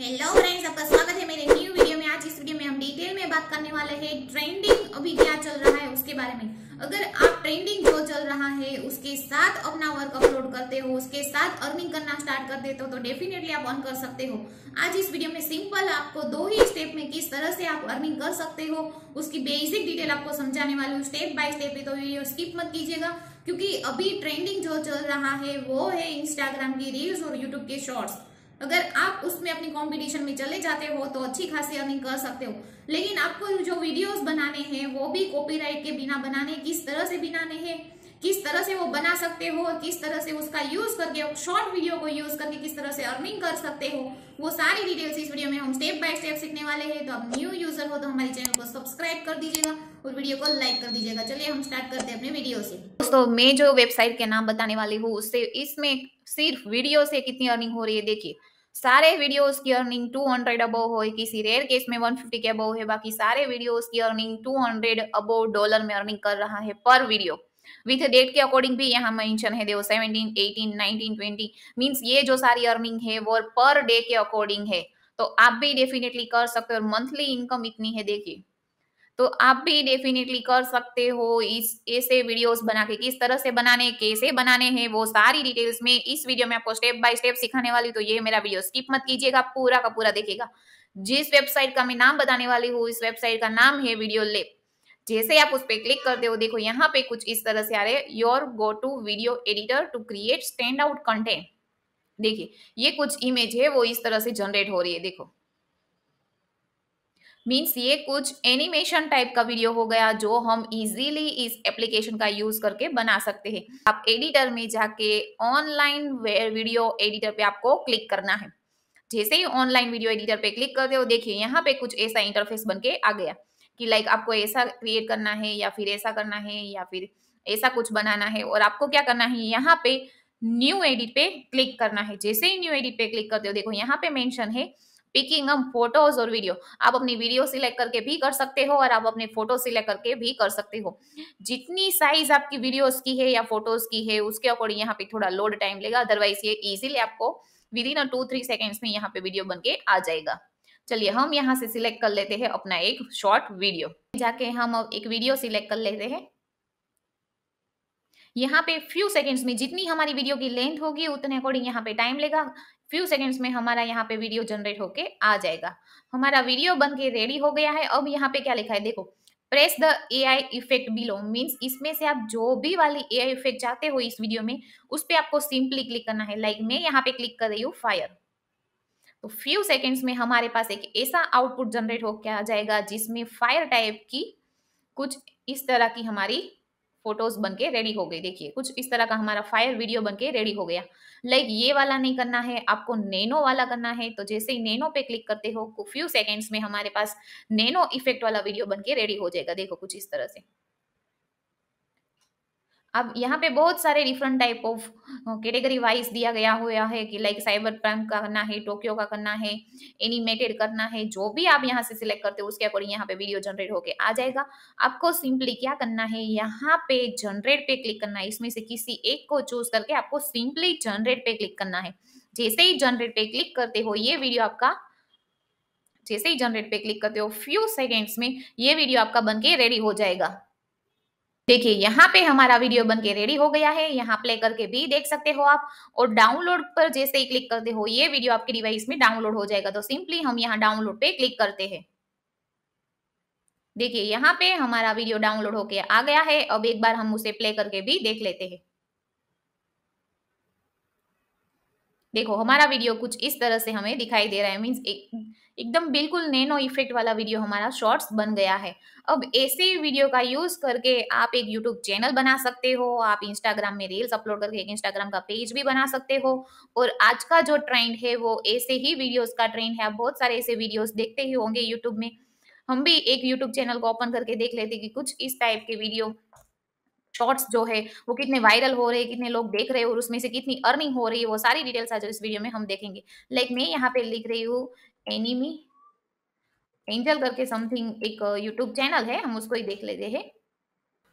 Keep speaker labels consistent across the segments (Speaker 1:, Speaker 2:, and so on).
Speaker 1: hello friends आपका स्वागत है मेरे न्यू वीडियो में आज इस वीडियो में हम डिटेल में बात करने वाले हैं ट्रेंडिंग अभी क्या चल रहा है उसके बारे में अगर आप ट्रेंडिंग जो चल रहा है उसके साथ अपना वर्क अपलोड करते हो उसके साथ अर्निंग करना स्टार्ट कर देते हो तो डेफिनेटली आप अर्न कर सकते हो आज इस वीडियो में सिंपल आपको दो ही स्टेप में किस तरह से आप अर्निंग कर सकते हो उसकी बेसिक डिटेल आपको समझाने वाली हूँ स्टेप बाय स्टेप तो वीडियो स्किप मत कीजिएगा क्योंकि अभी ट्रेंडिंग जो चल रहा है वो है इंस्टाग्राम की रील्स और यूट्यूब के शॉर्ट्स अगर आप उसमें अपनी कंपटीशन में चले जाते हो तो अच्छी खासी अर्निंग कर सकते हो लेकिन आपको जो वीडियोस बनाने हैं वो भी कॉपीराइट के बिना बनाने किस तरह से बनाने हैं किस तरह से वो बना सकते हो किस तरह से उसका यूज करके शॉर्ट वीडियो को यूज करके किस तरह से अर्निंग कर सकते हो वो सारी डिटेल्स इस वीडियो में हम स्टेप बाय स्टेप सीखने वाले हैं तो आप न्यू यूजर हो तो हमारे चैनल को सब्सक्राइब कर दीजिएगा और वीडियो को लाइक कर दीजिएगा चलिए हम स्टार्ट करते हैं अपने वीडियो से दोस्तों मैं जो वेबसाइट के नाम बताने वाली हूँ उससे इसमें सिर्फ वीडियो से कितनी अर्निंग हो रही है देखिए सारे वीडियोस की अर्निंग 200 हंड्रेड अबोव हो किसी रेयर केस में 150 के अबोव है बाकी सारे वीडियोस की अर्निंग 200 हंड्रेड अबोव डॉलर में अर्निंग कर रहा है पर वीडियो विथ डेट के अकॉर्डिंग भी यहाँ मेंशन है देखो 17, 18, 19, 20 मींस ये जो सारी अर्निंग है वो पर डे के अकॉर्डिंग है तो आप भी डेफिनेटली कर सकते हो मंथली इनकम इतनी है देखिए तो आप भी डेफिनेटली कर सकते हो इस ऐसे वीडियोस बना के किस तरह से बनाने कैसे बनाने हैं वो सारी डिटेल्स में इस वीडियो में आपको स्टेप बाय स्टेप सिखाने वाली तो ये मेरा वीडियो स्किप मत कीजिएगा पूरा का पूरा देखिएगा जिस वेबसाइट का मैं नाम बताने वाली हूँ इस वेबसाइट का नाम है वीडियो लेप जैसे आप उस पर क्लिक करते हो देखो यहाँ पे कुछ इस तरह से आ रहे your go to video editor to create stand out content देखिए ये कुछ इमेज है वो इस तरह से जनरेट हो रही है देखो मीन्स ये कुछ एनिमेशन टाइप का वीडियो हो गया जो हम इजीली इस एप्लीकेशन का यूज करके बना सकते हैं आप एडिटर में जाके ऑनलाइन वीडियो एडिटर पे आपको क्लिक करना है जैसे ही ऑनलाइन वीडियो एडिटर पे क्लिक करते हो देखिए यहाँ पे कुछ ऐसा इंटरफेस बन के आ गया कि लाइक आपको ऐसा क्रिएट करना है या फिर ऐसा करना है या फिर ऐसा कुछ बनाना है और आपको क्या करना है यहाँ पे न्यू एडिट पे क्लिक करना है जैसे ही न्यू एडिट पे क्लिक करते हो देखो यहाँ पे मेंशन है पिकिंग अम फोटोज और वीडियो आप अपनी वीडियो सिलेक्ट करके भी कर सकते हो और आप अपने फोटो सिलेक्ट करके भी कर सकते हो जितनी साइज आपकी वीडियोस की है या फोटोज की है उसके अकॉर्डिंग यहाँ पे थोड़ा लोड टाइम लेगा अदरवाइज ये इजिली आपको within two three seconds में यहाँ पे वीडियो बन के आ जाएगा चलिए हम यहाँ से सिलेक्ट कर लेते हैं अपना एक शॉर्ट वीडियो जाके हम अब एक वीडियो सिलेक्ट कर लेते हैं यहाँ पे फ्यू सेकेंड्स में जितनी हमारी वीडियो की लेंथ होगी उतने अकॉर्डिंग यहाँ पे टाइम लेगा फ्यू सेकेंड्स में हमारा यहाँ पे वीडियो जनरेट होके आ जाएगा हमारा वीडियो बन के रेडी हो गया है अब यहाँ पे क्या लिखा है देखो press the A I effect below means इसमें से आप जो भी वाली ए आई इफेक्ट चाहते हो इस वीडियो में उस पर आपको सिंपली क्लिक करना है लाइक like मैं यहाँ पे क्लिक कर रही हूँ फायर तो फ्यू सेकेंड्स में हमारे पास एक ऐसा आउटपुट जनरेट हो क्या जाएगा जिसमें फायर टाइप की कुछ इस तरह की हमारी फोटोज बनके रेडी हो गई देखिए कुछ इस तरह का हमारा फायर वीडियो बनके रेडी हो गया लाइक ये वाला नहीं करना है आपको नैनो वाला करना है तो जैसे ही नैनो पे क्लिक करते हो फ्यू सेकेंड्स में हमारे पास नैनो इफेक्ट वाला वीडियो बनके रेडी हो जाएगा देखो कुछ इस तरह से अब यहाँ पे बहुत सारे different type of category wise दिया गया हुआ है कि लाइक साइबर प्राइम का करना है टोक्यो का करना है एनिमेटेड करना है जो भी आप यहाँ से सिलेक्ट करते हो उसके अकॉर्डिंग यहाँ पे वीडियो जनरेट होके आ जाएगा आपको सिंपली क्या करना है यहाँ पे जनरेट पे क्लिक करना है इसमें से किसी एक को चूज करके आपको सिंपली जनरेट पे क्लिक करना है जैसे ही जनरेट पे क्लिक करते हो ये वीडियो आपका जैसे ही जनरेट पे क्लिक करते हो फ्यू सेकेंड्स में ये वीडियो आपका बन के रेडी हो जाएगा देखिए यहाँ पे हमारा वीडियो बनके रेडी हो गया है यहाँ प्ले करके भी देख सकते हो आप और डाउनलोड पर जैसे ही क्लिक करते हो ये वीडियो आपके डिवाइस में डाउनलोड हो जाएगा तो सिंपली हम यहाँ डाउनलोड पे क्लिक करते हैं देखिए यहाँ पे हमारा वीडियो डाउनलोड होके आ गया है अब एक बार हम उसे प्ले करके भी देख लेते हैं देखो हमारा वीडियो कुछ इस तरह से हमें दिखाई दे रहा है मीन्स एक एकदम बिल्कुल नैनो इफेक्ट वाला वीडियो हमारा शॉर्ट्स बन गया है अब ऐसे वीडियो का यूज करके आप एक यूट्यूब चैनल बना सकते हो आप इंस्टाग्राम में रील्स अपलोड करके एक इंस्टाग्राम का पेज भी बना सकते हो और आज का जो ट्रेंड है वो ऐसे ही वीडियोस का ट्रेंड है आप बहुत सारे ऐसे वीडियोज देखते ही होंगे यूट्यूब में हम भी एक यूट्यूब चैनल को ओपन करके देख लेते कि कुछ इस टाइप के वीडियो शॉर्ट्स जो है वो कितने वायरल हो रहे हैं कितने लोग देख रहे हैं और उसमें से कितनी अर्निंग हो रही है वो सारी डिटेल्स आज इस वीडियो में हम देखेंगे लाइक मैं यहाँ पे लिख रही हूँ एनिमी एंजल करके समथिंग एक यूट्यूब चैनल है हम उसको ही देख लेते हैं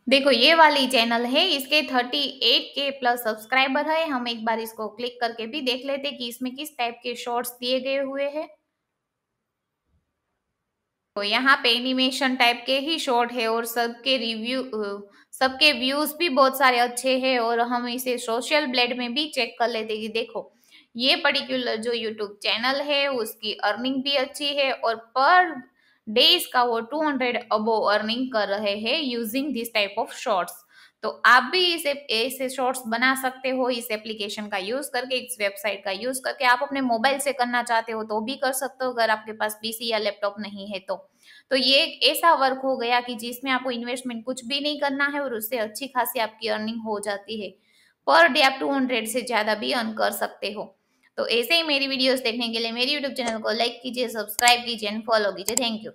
Speaker 1: देखो ये वाली चैनल है इसके 38 के प्लस सब्सक्राइबर है हम एक बार इसको क्लिक करके भी देख लेते कि इसमें किस टाइप के शॉर्ट्स दिए गए हुए हैं तो यहाँ पे एनिमेशन टाइप के ही शॉर्ट है और सबके रिव्यू सबके व्यूज भी बहुत सारे अच्छे हैं और हम इसे सोशल ब्लेड में भी चेक कर लेते कि देखो ये पर्टिकुलर जो यूट्यूब चैनल है उसकी अर्निंग भी अच्छी है और पर डे इसका वो 200 अबो अर्निंग कर रहे हैं using this type of shorts तो आप भी इसे ऐसे शॉर्ट्स बना सकते हो इस एप्लीकेशन का यूज करके इस वेबसाइट का यूज करके आप अपने मोबाइल से करना चाहते हो तो भी कर सकते हो अगर आपके पास पीसी या लैपटॉप नहीं है तो तो ये ऐसा वर्क हो गया कि जिसमें आपको इन्वेस्टमेंट कुछ भी नहीं करना है और उससे अच्छी खासी आपकी अर्निंग हो जाती है पर डे आप टू हंड्रेड से ज्यादा भी अर्न कर सकते हो तो ऐसे ही मेरी वीडियोस देखने के लिए मेरी यूट्यूब चैनल को लाइक कीजिए सब्सक्राइब कीजिए एंड फॉलो कीजिए थैंक यू